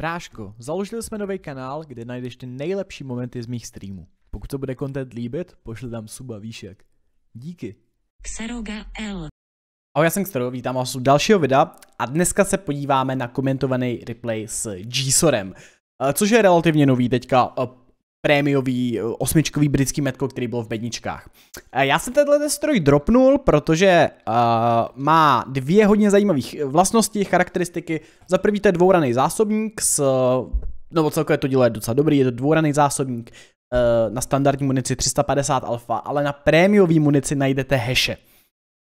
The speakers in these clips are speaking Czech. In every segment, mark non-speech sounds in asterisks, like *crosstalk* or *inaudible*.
Bráško, založili jsme nový kanál, kde najdeš ty nejlepší momenty z mých streamů. Pokud to bude content líbit, pošli tam suba výšek. Díky. Xeroga L. Ahoj, já jsem Xero, vítám vás u dalšího videa a dneska se podíváme na komentovaný replay s Gsorem, eh, což je relativně nový teďka eh, prémiový eh, osmičkový britský metko, který byl v bedničkách. Eh, já jsem tenhle stroj dropnul, protože uh, má dvě hodně zajímavých vlastnosti, charakteristiky. Za prvý to je dvouraný zásobník, s, no celkově to dílo je docela dobrý, je to dvouraný zásobník uh, na standardní munici 350 alfa, ale na prémiový munici najdete heše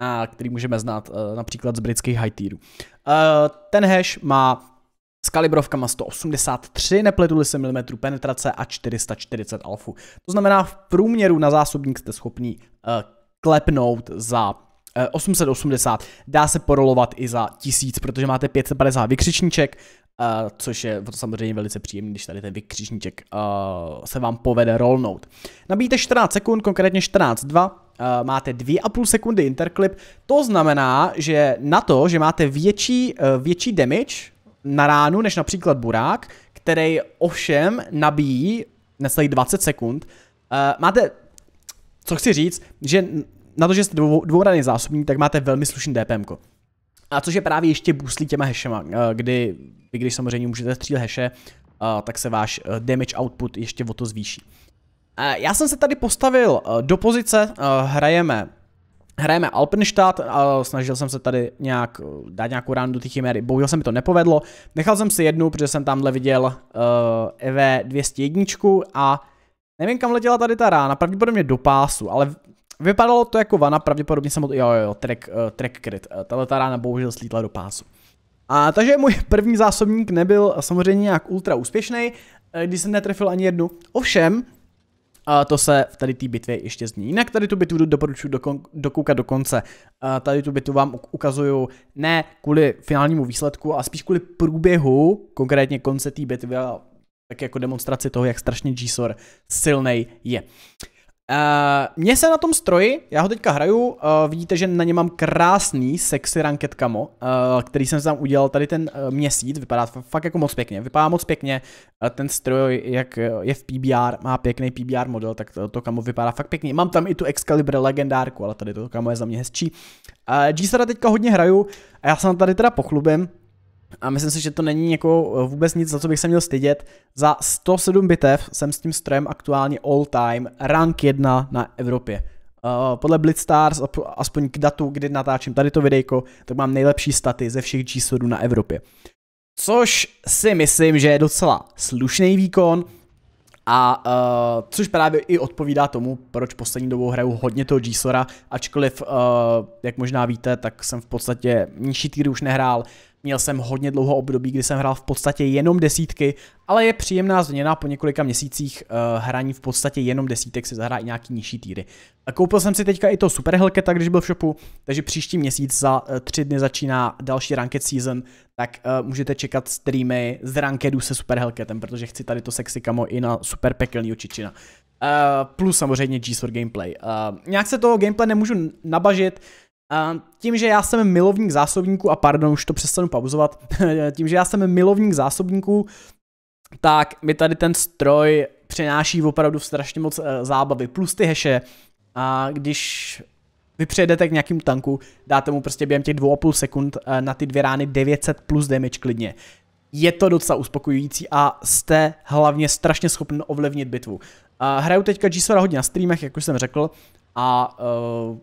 a který můžeme znát uh, například z britských high tierů. Uh, ten hash má s kalibrovkama 183, nepletuli se mm penetrace a 440 alfu. To znamená v průměru na zásobník jste schopni uh, eh, klepnout za 880, eh, dá se porolovat i za 1000, protože máte 550 vykřičníček, Uh, což je samozřejmě velice příjemný, když tady ten vykřičníček uh, se vám povede rolnout. Nabíjíte 14 sekund, konkrétně 14.2, máte 2,5 sekundy interklip, to znamená, že na to, že máte větší, větší damage, na ránu než například burák, který ovšem nabíjí necelých 20 sekund. Uh, máte, co chci říct, že na to, že jste dvou, zásobník, tak máte velmi slušný DPM. -ko. A což je právě ještě bůslí těma hashema, eh, kdy vy když samozřejmě můžete střílet heše, eh, tak se váš damage output ještě o to zvýší. Já jsem se tady postavil do pozice, hrajeme Hrajeme Alpenstadt a snažil jsem se tady nějak eh, dát nějakou ránu do té chiméry. Bohužel se mi to nepovedlo. Nechal jsem si jednu, protože jsem tamhle viděl uh, EV 201 a nevím kam letěla tady ta rána, pravděpodobně do pásu, ale vypadalo to jako vana, pravděpodobně jsem od... jo jo, jo track, uh, track crit. Eh, tahle ta rána bohužel slítla do pásu. A takže můj první zásobník nebyl samozřejmě nějak ultra úspěšný, když jsem netrefil ani jednu. Ovšem, a to se v tady té bitvě ještě zní. Jinak tady tu bitvu doporučuji dokon, dokoukat do konce. A tady tu bitvu vám ukazuju ne kvůli finálnímu výsledku, a spíš kvůli průběhu, konkrétně konce té bitvy, tak jako demonstraci toho, jak strašně Gsor silnej je. Uh, mně se na tom stroji, já ho teďka hraju, uh, vidíte, že na něm mám krásný sexy ranket kamo, uh, který jsem tam udělal tady ten uh, měsíc, vypadá fakt jako moc pěkně, vypadá moc pěkně, uh, ten stroj, jak je v PBR, má pěkný PBR model, tak to, to kamo vypadá fakt pěkně, mám tam i tu Excalibur legendárku, ale tady to kamo je za mě hezčí. Uh, g sara teďka hodně hraju a já se na tady teda pochlubím, a myslím si, že to není jako eh, vůbec nic, za co bych se měl stydět. Za 107 bitev jsem s tím strojem aktuálně all time, rank 1 na Evropě. Uh, podle Blitzstars, aspoň k datu, kdy natáčím tady to videjko, tak mám nejlepší staty ze všech g na Evropě. Což si myslím, že je docela slušný výkon, a uh, což právě i odpovídá tomu, proč poslední dobou hraju hodně toho G-Sora, ačkoliv, uh, jak možná víte, tak jsem v podstatě nižší týdy už nehrál, Měl jsem hodně dlouho období, kdy jsem hrál v podstatě jenom desítky, ale je příjemná změna, po několika měsících uh, hraní v podstatě jenom desítek si zahrá i nějaký nižší týry. Eh, koupil jsem si teďka i to Super Helketa, když byl v shopu, takže příští měsíc za uh, tři dny začíná další Ranked Season, tak uh, můžete čekat streamy z Rankedu se Super Helketem, protože chci tady to sexy kamo i na super pekelný čičina. Uh, plus samozřejmě G4 gameplay. Uh, nějak se toho gameplay nemůžu nabažit, Uh, tím, že já jsem milovník zásobníků, a pardon, už to přestanu pauzovat, *laughs* tím, že já jsem milovník zásobníků, tak mi tady ten stroj přináší opravdu strašně moc uh, zábavy. Plus ty heše, a když vy přejedete k nějakým tanku, dáte mu prostě během těch 2,5 sekund uh, na ty dvě rány 900 plus damage klidně. Je to docela uspokojující a jste hlavně strašně schopni ovlivnit bitvu. Hraju teďka g hodně na streamech, jak už jsem řekl, a uh,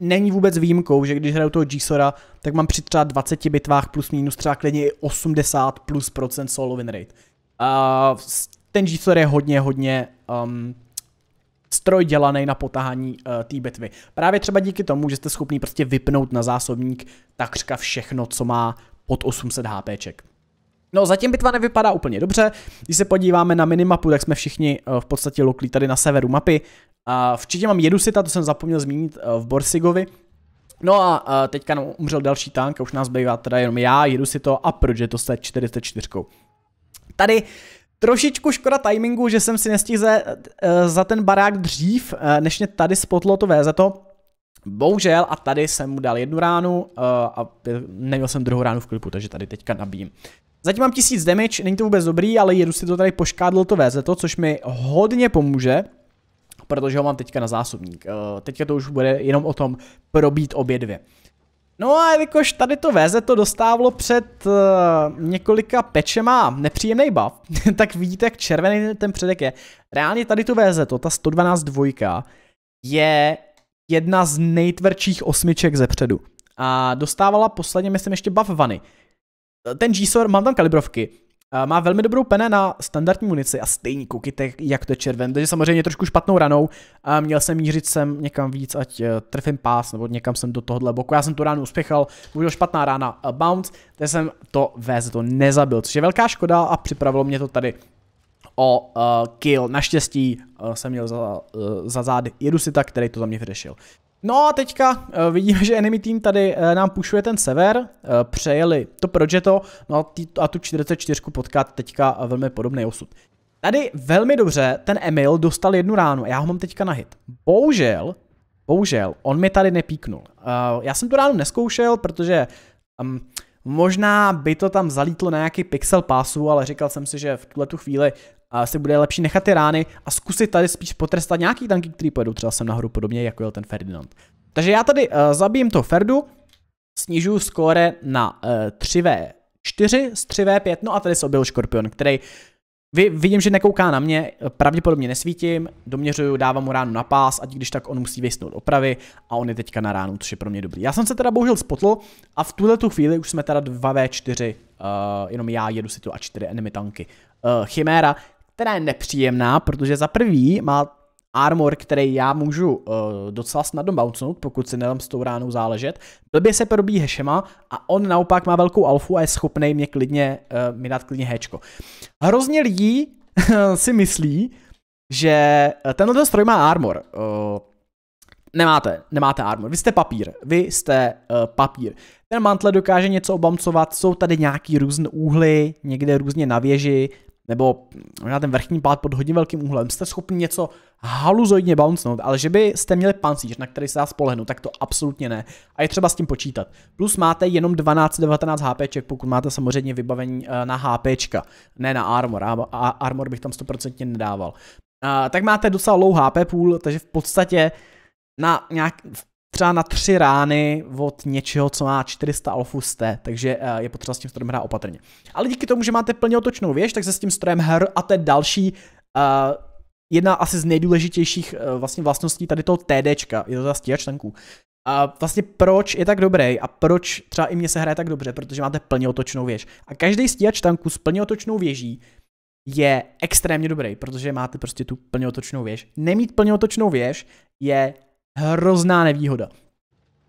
není vůbec výjimkou, že když hraju toho Gsora, tak mám při třeba 20 bitvách plus minus třeba klidně i 80 plus procent solo win rate. Uh, ten g je hodně, hodně um, stroj dělaný na potahání uh, té bitvy. Právě třeba díky tomu, že jste schopný prostě vypnout na zásobník takřka všechno, co má pod 800 HPček. No zatím bitva nevypadá úplně dobře, když se podíváme na minimapu, tak jsme všichni uh, v podstatě loklí tady na severu mapy, a včetně mám Jedusita, to jsem zapomněl zmínit eh, v Borsigovi. No a eh, teďka nám no, umřel další tank a už nás bývá teda jenom já, Jedusito a proč je to se 44. Tady Trošičku škoda timingu, že jsem si nestihl za, eh, za ten barák dřív, než mě tady spotlo to VZ. to. Bohužel a tady jsem mu dal jednu ránu a neměl jsem druhou ránu v klipu, takže tady teďka nabím. Zatím mám 1000 damage, není to vůbec dobrý, ale jedu si to tady poškádlo to VZ, což mi hodně pomůže protože ho mám teďka na zásobník. Eh, teďka to už bude jenom o tom probít obě dvě. No a jelikož tady to VZ to dostávalo před uh, několika pečema nepříjemný bav, *laughs* tak vidíte, jak červený ten předek je. Reálně tady to VZ, to, ta 112 dvojka, je jedna z nejtvrdších osmiček ze předu. A dostávala posledně, myslím, ještě bav vany. Eh, ten sor mám tam kalibrovky, Eh, má velmi dobrou pene na standardní munici a stejný koukejte, jak to je červen. Takže samozřejmě trošku špatnou ranou. A měl jsem mířit sem někam víc, ať eh, trefím pás, nebo někam jsem do tohohle boku. Já jsem tu ránu uspěchal, bohužel špatná rána eh, bounce, takže jsem to vést to nezabil, což je velká škoda a připravilo mě to tady o uh, kill. Naštěstí uh, jsem měl za, uh, za zády Jedusita, který to za mě vyřešil. No a teďka eh, vidíme, že enemy team tady eh, nám pušuje ten sever, eh, přejeli to to? no a tu 44 potkat teďka velmi podobný osud. Tady velmi dobře ten Emil dostal jednu ránu a já ho mám teďka na hit. Bohužel, bohužel, on mi tady nepíknul. Já jsem tu ránu neskoušel, protože um, možná by to tam zalítlo na nějaký pixel pásu, ale říkal jsem si, že v tuhle tu chvíli se si bude lepší nechat ty rány a zkusit tady spíš potrestat nějaký tanky, který pojedou třeba sem nahoru podobně, jako jel ten Ferdinand. Takže já tady uh, zabijím to Ferdu, snižuju skóre na uh, eh, 3v4 z 3v5, no a tady se objevil Škorpion, který vy, vidím, že nekouká na mě, pravděpodobně nesvítím, doměřuju, dávám mu ránu na pás, ať když tak on musí vysnout opravy a on je teďka na ránu, což je pro mě dobrý. Já jsem se teda bohužel spotl a v tuhle tu chvíli už jsme teda 2v4, uh, eh, jenom já jedu si tu A4 enemy tanky. Uh, Chiméra která je nepříjemná, protože za prvý má armor, který já můžu uh, docela snadno bouncnout, pokud si nedám s tou ránou záležet. Blbě se probí hešema a on naopak má velkou alfu a je schopný mě klidně, uh, mi dát klidně hečko. Hrozně lidí *laughs* si myslí, že eh, tenhle stroj má armor. Uh, nemáte, nemáte armor. Vy jste papír, vy jste uh, papír. Ten mantle dokáže něco obamcovat, jsou tady nějaký různé úhly, někde různě na věži, nebo na ten vrchní pád pod hodně velkým úhlem, jste schopni něco haluzoidně bouncnout, ale že byste měli pancíř, na který se dá spolehnout, tak to absolutně ne. A je třeba s tím počítat. Plus máte jenom 12-19 HP, pokud máte samozřejmě vybavení eh, na HP, ne na armor. A armor bych tam 100% nedával. Eh, tak máte docela low HP pool, takže v podstatě na nějak, v třeba na tři rány od něčeho, co má 400 alfů jste, takže eh, je potřeba s tím strojem hrát opatrně. Ale díky tomu, že máte plně otočnou věž, tak se s tím strojem her a to je další uh, jedna asi z nejdůležitějších uh, vlastně vlastností tady toho TDčka, je to ta stíhač tanků. A vlastně proč je tak dobrý a proč třeba i mě se hraje tak dobře, protože máte plně otočnou věž. A každý stíhač tanků s plně otočnou věží je extrémně dobrý, protože máte prostě tu plně otočnou věž. Nemít plně otočnou věž je hrozná nevýhoda.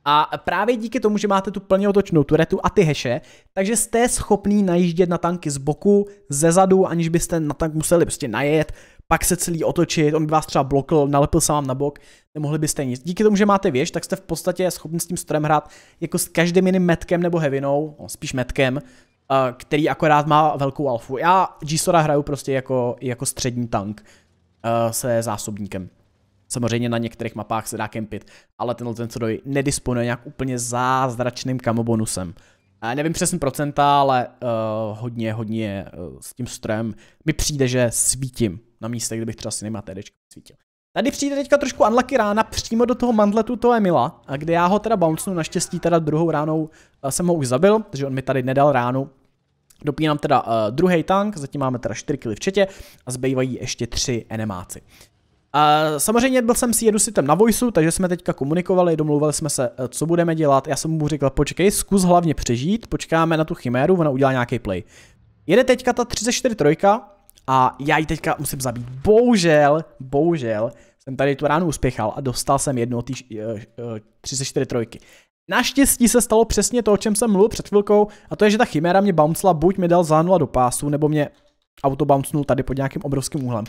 A právě díky tomu, že máte tu plně otočnou turetu a ty heše, takže jste schopný najíždět na tanky z boku, ze zadu, aniž byste na tank museli prostě najet, pak se celý otočit, on by vás třeba blokl, nalepil se vám na bok, nemohli byste nic. Díky tomu, že máte věž, tak jste v podstatě schopni s tím strojem hrát jako s každým jiným metkem nebo hevinou, no, spíš metkem, eh, který akorát má velkou alfu. Já g hraju prostě jako, jako střední tank eh, se zásobníkem. Samozřejmě na některých mapách se dá kempit, ale tenhle ten Sodoj nedisponuje nějak úplně zázračným bonusem. A nevím přesně procenta, ale uh, hodně, hodně uh, s tím strojem mi přijde, že svítím na místě, kde bych třeba cinema TDčka svítil. Tady přijde teďka trošku unlucky rána přímo do toho mandletu toho Emila, a kde já ho teda bouncnu, naštěstí teda druhou ránou eh, jsem ho už zabil, takže on mi tady nedal ránu. Dopínám teda uh, druhý tank, zatím máme teda 4 kily v četě a zbývají ještě 3 enemáci. A samozřejmě byl jsem si jedusitem na Voiceu, takže jsme teďka komunikovali, domluvili jsme se, eh, co budeme dělat. Já jsem mu říkal, počkej, zkus hlavně přežít, počkáme na tu chiméru, ona udělá nějaký play. Jede teďka ta 34 trojka a já ji teďka musím zabít. Bohužel, bohužel, jsem tady tu ránu uspěchal a dostal jsem jednu od 34 trojky. Naštěstí se stalo přesně to, o čem jsem mluvil před chvilkou, a to je, že ta chiméra mě bouncela, buď mi dal zánula do pásu, nebo mě auto tady pod nějakým obrovským úhlem.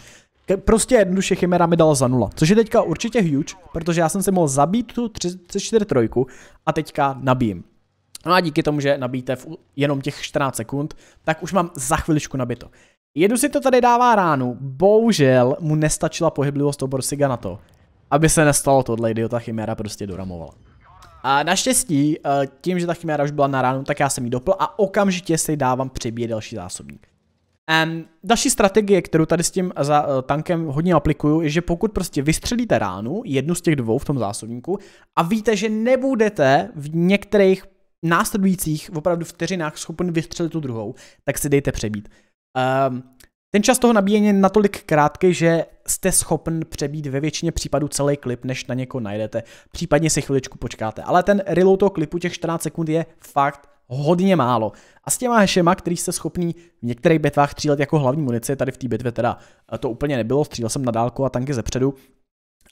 Prostě jednoduše Chimera mi dala za nula, což je teďka určitě huge, protože já jsem si mohl zabít tu 34 a teďka nabijím. No a díky tomu, že nabíte v jenom těch 14 sekund, tak už mám za chviličku nabito. Jedu si to tady dává ránu, bohužel mu nestačila pohyblivost Borsiga na to, aby se nestalo tohle, kdy ta Chimera prostě doramovala. A naštěstí, eh, tím, že ta Chimera už byla na ránu, tak já jsem ji dopl a okamžitě si dávám přibíjet další zásobník. Um, další strategie, kterou tady s tím za, uh, tankem hodně aplikuju, je, že pokud prostě vystřelíte ránu, jednu z těch dvou v tom zásobníku, a víte, že nebudete v některých následujících opravdu vteřinách schopni vystřelit tu druhou, tak si dejte přebít. Um, ten čas toho nabíjení je natolik krátký, že jste schopen přebít ve většině případů celý klip, než na někoho najdete. Případně si chviličku počkáte. Ale ten reload toho klipu těch 14 sekund je fakt hodně málo. A s těma hešema, který jste schopný v některých bitvách střílet jako hlavní munici, tady v té bitvě teda eh, to úplně nebylo, střílel jsem na dálku a tanky zepředu,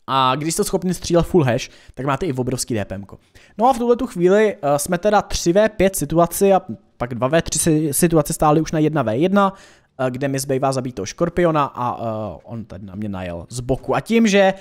a když jste schopni střílet full hash, tak máte i obrovský DPM. -ko. No a v tuhle tu chvíli uh, jsme teda 3v5 situaci a pak 2v3 situace stály už na 1v1, uh, eh, kde mi zbývá zabít toho škorpiona a uh, on tady na mě najel z boku. A tím, že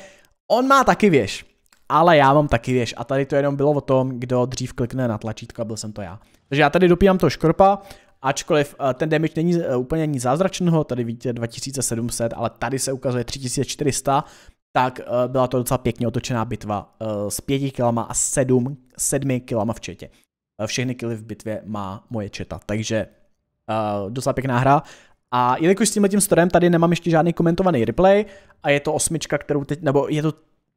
on má taky věž, ale já mám taky věž. A tady to jenom bylo o tom, kdo dřív klikne na tlačítko a byl jsem to já. Takže já tady dopínám to škorpa, ačkoliv eh, ten damage není eh, úplně nic zázračného, tady vidíte 2700, ale tady se ukazuje 3400, tak eh, byla to docela pěkně otočená bitva s 5 kilama a 7, 7 kilama v četě. Všechny kily v bitvě má moje četa, takže docela pěkná hra. A jelikož s tímhle tím storem tady nemám ještě žádný komentovaný replay a je to osmička, kterou teď, nebo je to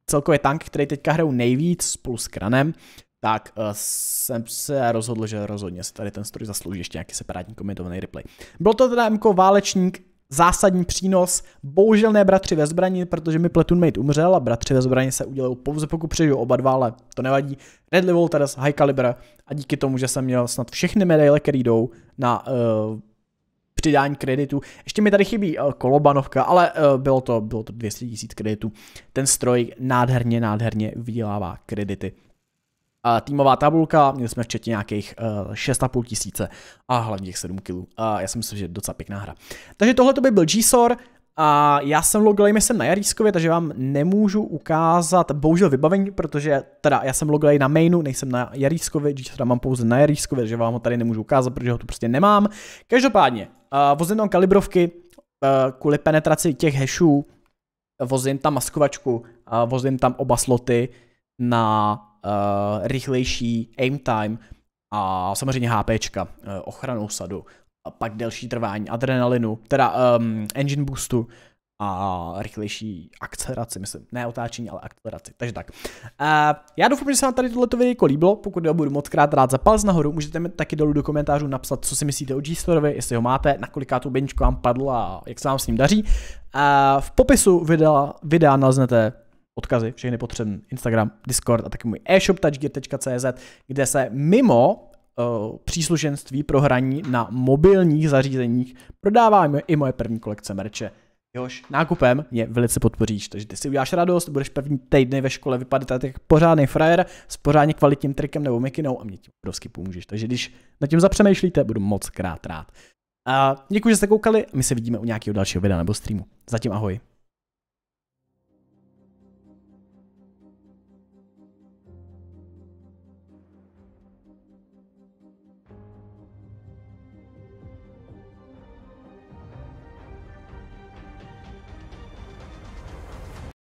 celkově tank, který teďka hrajou nejvíc spolu s Kranem, tak uh, jsem se rozhodl, že rozhodně se tady ten stroj zaslouží ještě nějaký separátní komentovaný replay. Byl to teda MK Válečník, zásadní přínos, bohužel ne bratři ve zbraní, protože mi Platoon Mate umřel a bratři ve zbraní se udělají pouze pokud přežiju oba dva, ale to nevadí. tady Volters, High Caliber a díky tomu, že jsem měl snad všechny medaile, které jdou na uh, přidání kreditu. Ještě mi tady chybí uh, kolobanovka, ale uh, bylo to, bylo to 200 000 kreditů. Ten stroj nádherně, nádherně vydělává kredity týmová tabulka, měli jsme včetně nějakých 6,5 eh, tisíce a hlavně těch 7 kg. A já si myslím, že je docela pěkná hra. Takže tohle to by byl GSOR, a já jsem loglejme jsem na Jarískově, takže vám nemůžu ukázat bohužel vybavení, protože teda já jsem loglej na mainu, nejsem na Jarískově, když teda mám pouze na Jarískově, takže vám ho tady nemůžu ukázat, protože ho tu prostě nemám. Každopádně, uh, vozím tam kalibrovky uh, kvůli penetraci těch hešů, vozím tam maskovačku, uh, vozím tam oba sloty na uh, rychlejší aim time a samozřejmě HPčka, uh, eh, ochranu sadu, a pak delší trvání adrenalinu, teda um, engine boostu a rychlejší akceleraci, myslím. Ne otáčení, ale akceleraci. Takže tak. Uh, já doufám, že se vám tady tohleto video líbilo. Pokud jo budu moc krát rád za palc nahoru, můžete mi taky dolů do komentářů napsat, co si myslíte o G-Storovi, jestli ho máte, na tu benčku vám padla a jak se vám s ním daří. Uh, v popisu videa, videa naleznete odkazy, všechny potřebné, Instagram, Discord a taky můj e-shop touchgear.cz, kde se mimo uh, příslušenství pro hraní na mobilních zařízeních prodává i moje první kolekce merče. Jož nákupem mě velice podpoříš, takže ty si uděláš radost, budeš první týdny ve škole vypadat jak pořádný frajer s pořádně kvalitním trikem nebo mikinou a mě tím obrovsky pomůžeš. Takže když na tím zapřemýšlíte, budu moc krát rád. A děkuji, že jste koukali, my se vidíme u nějakého dalšího videa nebo streamu. Zatím ahoj.